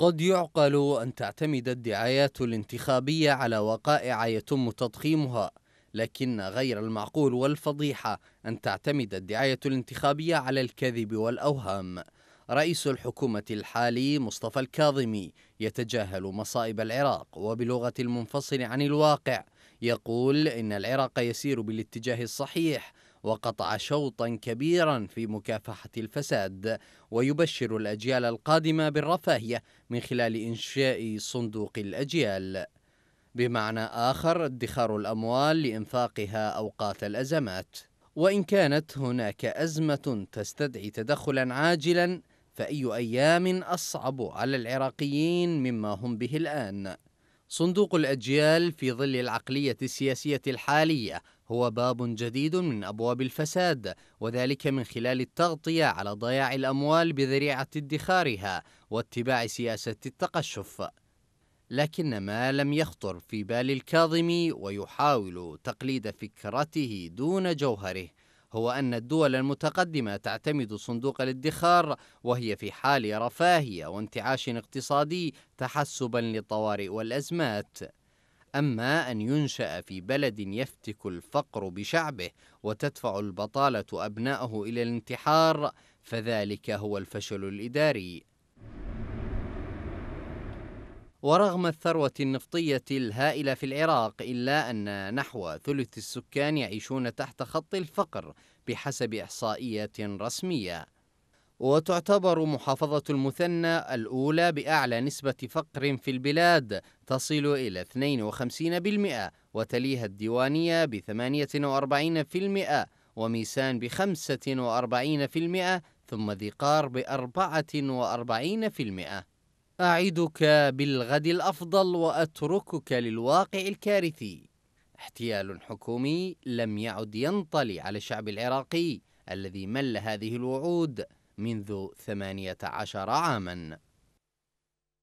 قد يعقل أن تعتمد الدعايات الانتخابية على وقائع يتم تضخيمها لكن غير المعقول والفضيحة أن تعتمد الدعاية الانتخابية على الكذب والأوهام رئيس الحكومة الحالي مصطفى الكاظمي يتجاهل مصائب العراق وبلغة المنفصل عن الواقع يقول إن العراق يسير بالاتجاه الصحيح وقطع شوطا كبيرا في مكافحة الفساد ويبشر الأجيال القادمة بالرفاهية من خلال إنشاء صندوق الأجيال بمعنى آخر ادخار الأموال لإنفاقها أوقات الأزمات وإن كانت هناك أزمة تستدعي تدخلا عاجلا فأي أيام أصعب على العراقيين مما هم به الآن صندوق الأجيال في ظل العقلية السياسية الحالية هو باب جديد من أبواب الفساد وذلك من خلال التغطية على ضياع الأموال بذريعة ادخارها واتباع سياسة التقشف لكن ما لم يخطر في بال الكاظمي ويحاول تقليد فكرته دون جوهره هو أن الدول المتقدمة تعتمد صندوق الادخار وهي في حال رفاهية وانتعاش اقتصادي تحسبا للطوارئ والأزمات أما أن ينشأ في بلد يفتك الفقر بشعبه وتدفع البطالة أبنائه إلى الانتحار فذلك هو الفشل الإداري ورغم الثروة النفطية الهائلة في العراق إلا أن نحو ثلث السكان يعيشون تحت خط الفقر بحسب إحصائيات رسمية وتعتبر محافظة المثنى الأولى بأعلى نسبة فقر في البلاد تصل إلى 52% وتليها الديوانية ب 48% وميسان ب 45% ثم ذقار ب 44% أعدك بالغد الأفضل وأتركك للواقع الكارثي احتيال حكومي لم يعد ينطلي على الشعب العراقي الذي مل هذه الوعود منذ 18 عاماً